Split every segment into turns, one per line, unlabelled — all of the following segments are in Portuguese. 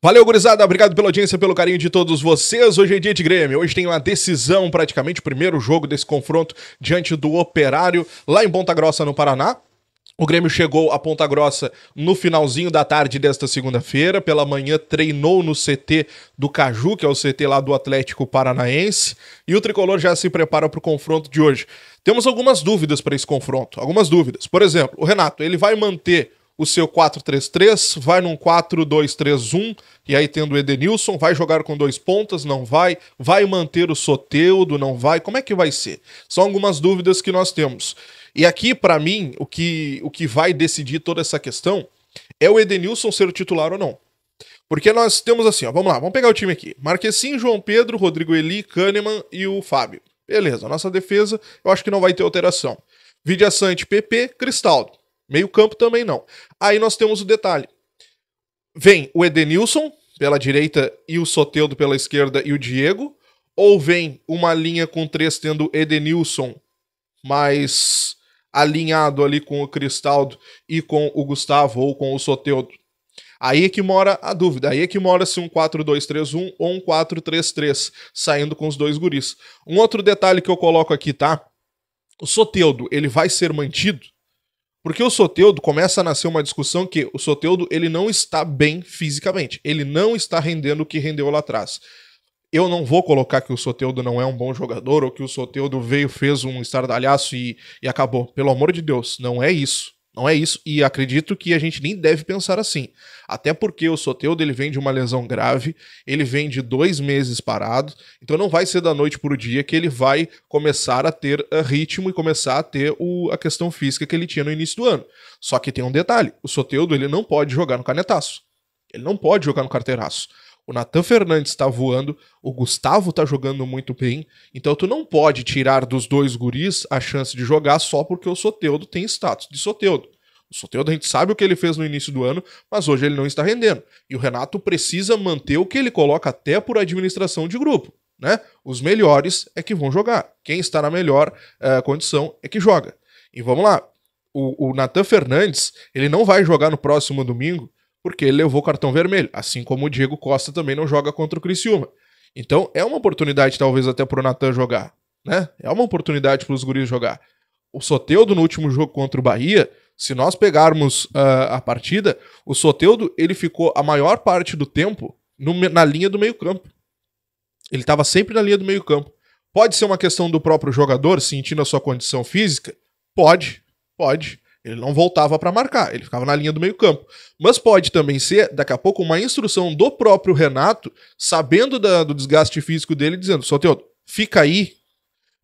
Valeu, gurizada. Obrigado pela audiência, pelo carinho de todos vocês. Hoje é dia de Grêmio. Hoje tem uma decisão, praticamente, o primeiro jogo desse confronto diante do Operário, lá em Ponta Grossa, no Paraná. O Grêmio chegou a Ponta Grossa no finalzinho da tarde desta segunda-feira. Pela manhã treinou no CT do Caju, que é o CT lá do Atlético Paranaense. E o tricolor já se prepara para o confronto de hoje. Temos algumas dúvidas para esse confronto. Algumas dúvidas. Por exemplo, o Renato, ele vai manter o seu 4-3-3, vai num 4-2-3-1, e aí tendo o Edenilson, vai jogar com dois pontas, não vai? Vai manter o Soteudo, não vai? Como é que vai ser? São algumas dúvidas que nós temos. E aqui, para mim, o que, o que vai decidir toda essa questão é o Edenilson ser o titular ou não. Porque nós temos assim, ó, vamos lá, vamos pegar o time aqui. Marquesim, João Pedro, Rodrigo Eli, Kahneman e o Fábio. Beleza, nossa defesa eu acho que não vai ter alteração. Vidia Sante, PP, Cristaldo. Meio campo também não. Aí nós temos o detalhe. Vem o Edenilson pela direita e o Soteldo pela esquerda e o Diego. Ou vem uma linha com três tendo Edenilson mais alinhado ali com o Cristaldo e com o Gustavo ou com o Soteldo. Aí é que mora a dúvida, aí é que mora se um 4-2-3-1 ou um 4-3-3, saindo com os dois guris. Um outro detalhe que eu coloco aqui, tá? O Soteldo ele vai ser mantido? Porque o Soteudo começa a nascer uma discussão que o Soteudo ele não está bem fisicamente. Ele não está rendendo o que rendeu lá atrás. Eu não vou colocar que o Soteudo não é um bom jogador ou que o Soteudo veio, fez um estardalhaço e, e acabou. Pelo amor de Deus, não é isso. Não é isso, e acredito que a gente nem deve pensar assim. Até porque o Soteudo ele vem de uma lesão grave, ele vem de dois meses parado, então não vai ser da noite para o dia que ele vai começar a ter eh, ritmo e começar a ter o, a questão física que ele tinha no início do ano. Só que tem um detalhe: o Soteudo ele não pode jogar no canetaço. Ele não pode jogar no carteiraço o Nathan Fernandes tá voando, o Gustavo tá jogando muito bem. Então tu não pode tirar dos dois guris a chance de jogar só porque o Soteudo tem status de Soteudo. O Soteldo a gente sabe o que ele fez no início do ano, mas hoje ele não está rendendo. E o Renato precisa manter o que ele coloca até por administração de grupo. Né? Os melhores é que vão jogar. Quem está na melhor uh, condição é que joga. E vamos lá. O, o Nathan Fernandes, ele não vai jogar no próximo domingo porque ele levou cartão vermelho, assim como o Diego Costa também não joga contra o Criciúma. Então é uma oportunidade talvez até pro Natan jogar, né? É uma oportunidade para os guris jogar. O Soteudo no último jogo contra o Bahia, se nós pegarmos uh, a partida, o Soteudo ele ficou a maior parte do tempo no, na linha do meio campo. Ele estava sempre na linha do meio campo. Pode ser uma questão do próprio jogador sentindo a sua condição física? Pode, pode. Ele não voltava para marcar, ele ficava na linha do meio-campo. Mas pode também ser, daqui a pouco, uma instrução do próprio Renato, sabendo da, do desgaste físico dele, dizendo: Soteldo, fica aí,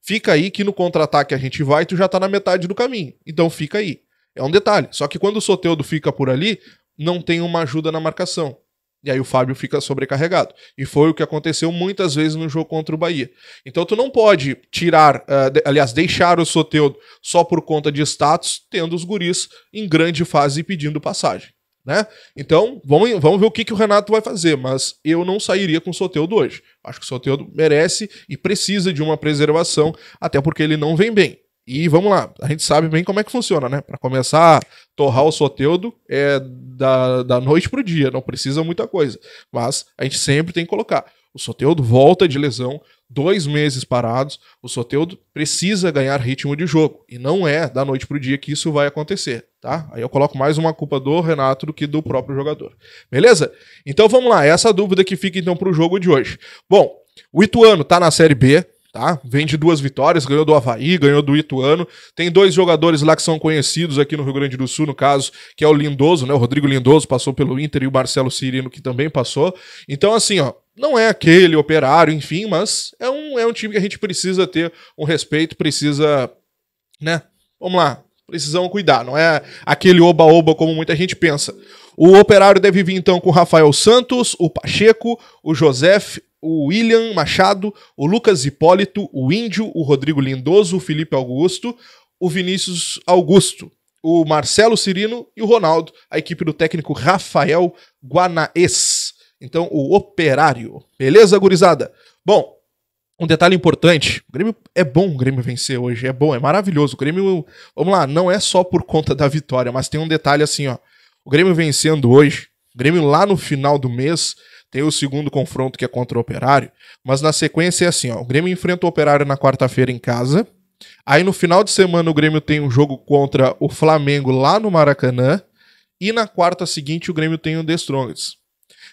fica aí que no contra-ataque a gente vai, tu já tá na metade do caminho. Então fica aí. É um detalhe. Só que quando o Soteudo fica por ali, não tem uma ajuda na marcação. E aí o Fábio fica sobrecarregado. E foi o que aconteceu muitas vezes no jogo contra o Bahia. Então tu não pode tirar, uh, de, aliás, deixar o Soteudo só por conta de status, tendo os guris em grande fase e pedindo passagem. Né? Então, vamos, vamos ver o que, que o Renato vai fazer, mas eu não sairia com o Soteudo hoje. Acho que o Soteudo merece e precisa de uma preservação, até porque ele não vem bem. E vamos lá, a gente sabe bem como é que funciona, né? Para começar a torrar o soteudo é da, da noite pro dia, não precisa muita coisa. Mas a gente sempre tem que colocar. O soteudo volta de lesão, dois meses parados, o soteudo precisa ganhar ritmo de jogo. E não é da noite pro dia que isso vai acontecer, tá? Aí eu coloco mais uma culpa do Renato do que do próprio jogador. Beleza? Então vamos lá, é essa dúvida que fica então pro jogo de hoje. Bom, o Ituano tá na Série B, tá? Vem de duas vitórias, ganhou do Havaí, ganhou do Ituano. Tem dois jogadores lá que são conhecidos aqui no Rio Grande do Sul, no caso, que é o Lindoso, né? O Rodrigo Lindoso passou pelo Inter e o Marcelo Cirino, que também passou. Então, assim, ó, não é aquele operário, enfim, mas é um, é um time que a gente precisa ter um respeito, precisa, né? Vamos lá, precisamos cuidar, não é aquele oba-oba como muita gente pensa. O operário deve vir então com o Rafael Santos, o Pacheco, o José o William Machado, o Lucas Hipólito, o Índio, o Rodrigo Lindoso, o Felipe Augusto, o Vinícius Augusto, o Marcelo Cirino e o Ronaldo, a equipe do técnico Rafael Guanaes. Então, o operário. Beleza, gurizada? Bom, um detalhe importante: o Grêmio é bom o Grêmio vencer hoje, é bom, é maravilhoso. O Grêmio, vamos lá, não é só por conta da vitória, mas tem um detalhe assim, ó. O Grêmio vencendo hoje, o Grêmio lá no final do mês tem o segundo confronto que é contra o Operário. Mas na sequência é assim, ó. O Grêmio enfrenta o Operário na quarta-feira em casa. Aí no final de semana o Grêmio tem um jogo contra o Flamengo lá no Maracanã. E na quarta seguinte o Grêmio tem o The Strongest.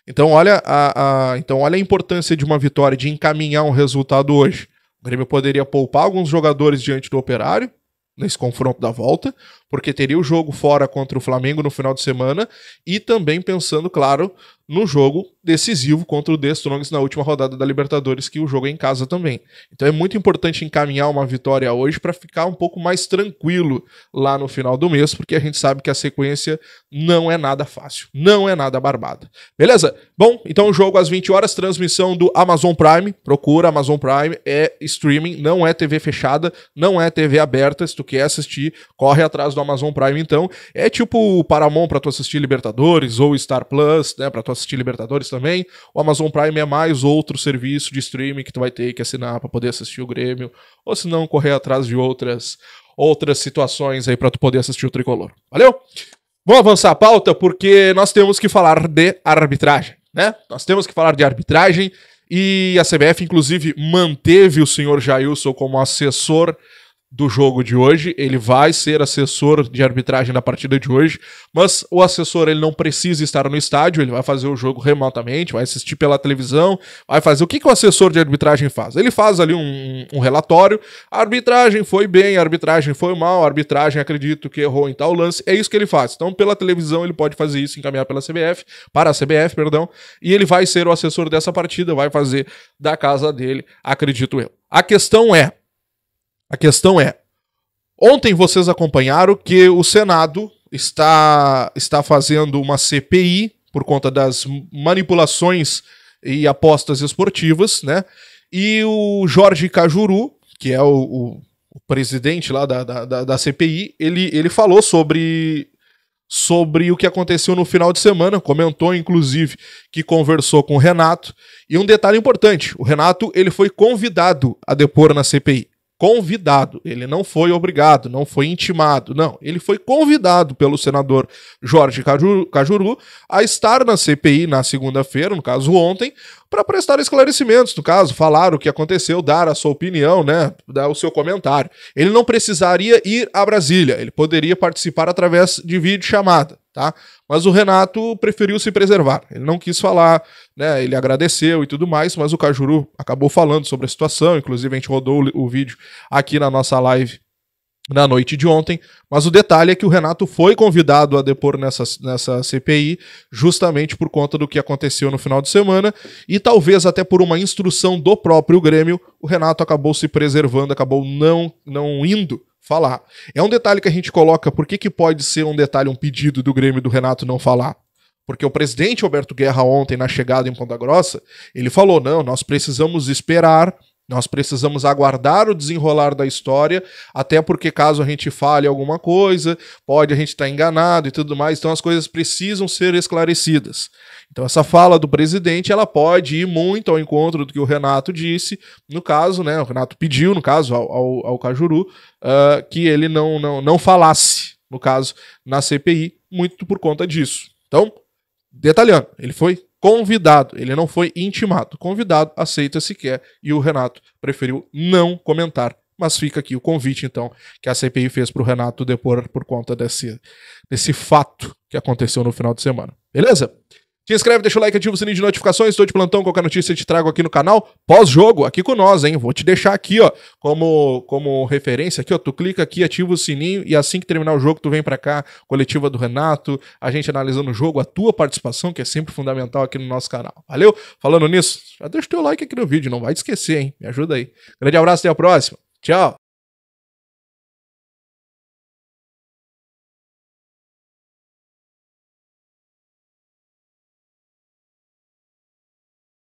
Então olha a, a, então olha a importância de uma vitória, de encaminhar um resultado hoje. O Grêmio poderia poupar alguns jogadores diante do Operário nesse confronto da volta, porque teria o jogo fora contra o Flamengo no final de semana e também pensando, claro, no jogo decisivo contra o The Strongest na última rodada da Libertadores, que o jogo é em casa também. Então é muito importante encaminhar uma vitória hoje para ficar um pouco mais tranquilo lá no final do mês, porque a gente sabe que a sequência não é nada fácil, não é nada barbada. Beleza? Bom, então o jogo às 20 horas, transmissão do Amazon Prime, procura Amazon Prime, é streaming, não é TV fechada, não é TV aberta, se tu quer assistir, corre atrás do Amazon Prime então. É tipo o Paramount para tu assistir Libertadores ou Star Plus, né, para tu assistir Libertadores também. O Amazon Prime é mais outro serviço de streaming que tu vai ter que assinar para poder assistir o Grêmio, ou se não correr atrás de outras outras situações aí para tu poder assistir o Tricolor. Valeu? Vamos avançar a pauta porque nós temos que falar de arbitragem, né? Nós temos que falar de arbitragem e a CBF inclusive manteve o senhor Jailson como assessor do jogo de hoje, ele vai ser assessor de arbitragem da partida de hoje, mas o assessor ele não precisa estar no estádio, ele vai fazer o jogo remotamente, vai assistir pela televisão, vai fazer o que, que o assessor de arbitragem faz? Ele faz ali um, um relatório, a arbitragem foi bem, a arbitragem foi mal, a arbitragem acredito que errou em tal lance, é isso que ele faz. Então pela televisão ele pode fazer isso, encaminhar pela CBF, para a CBF, perdão, e ele vai ser o assessor dessa partida, vai fazer da casa dele, acredito eu. A questão é, a questão é: ontem vocês acompanharam que o Senado está, está fazendo uma CPI por conta das manipulações e apostas esportivas, né? E o Jorge Cajuru, que é o, o o presidente lá da, da, da, CPI, ele, ele falou sobre, sobre o que aconteceu no final de semana, comentou inclusive que conversou com o Renato. E um detalhe importante, o Renato ele foi convidado a depor na CPI convidado. Ele não foi obrigado, não foi intimado, não. Ele foi convidado pelo senador Jorge Cajuru a estar na CPI na segunda-feira, no caso ontem, para prestar esclarecimentos, no caso, falar o que aconteceu, dar a sua opinião, né, dar o seu comentário. Ele não precisaria ir a Brasília, ele poderia participar através de vídeo chamada tá? Mas o Renato preferiu se preservar. Ele não quis falar, né? Ele agradeceu e tudo mais, mas o Cajuru acabou falando sobre a situação. Inclusive, a gente rodou o, o vídeo aqui na nossa live na noite de ontem, mas o detalhe é que o Renato foi convidado a depor nessa, nessa CPI, justamente por conta do que aconteceu no final de semana, e talvez até por uma instrução do próprio Grêmio, o Renato acabou se preservando, acabou não, não indo falar. É um detalhe que a gente coloca, por que, que pode ser um detalhe, um pedido do Grêmio do Renato não falar? Porque o presidente Alberto Guerra ontem, na chegada em Ponta Grossa, ele falou, não, nós precisamos esperar nós precisamos aguardar o desenrolar da história, até porque caso a gente fale alguma coisa, pode a gente estar tá enganado e tudo mais, então as coisas precisam ser esclarecidas. Então essa fala do presidente, ela pode ir muito ao encontro do que o Renato disse, no caso, né, o Renato pediu, no caso, ao, ao, ao Cajuru, uh, que ele não, não, não falasse, no caso, na CPI, muito por conta disso. Então, detalhando, ele foi convidado. Ele não foi intimado. Convidado aceita se quer e o Renato preferiu não comentar. Mas fica aqui o convite, então, que a CPI fez para o Renato depor por conta desse, desse fato que aconteceu no final de semana. Beleza? Te inscreve, deixa o like, ativa o sininho de notificações. Estou de plantão, qualquer notícia eu te trago aqui no canal. Pós-jogo, aqui com nós, hein? Vou te deixar aqui, ó, como, como referência aqui, ó. Tu clica aqui, ativa o sininho e assim que terminar o jogo, tu vem para cá, coletiva do Renato, a gente analisando o jogo, a tua participação, que é sempre fundamental aqui no nosso canal. Valeu? Falando nisso, já deixa o teu like aqui no vídeo, não vai te esquecer, hein? Me ajuda aí. Grande abraço, até a próxima. Tchau!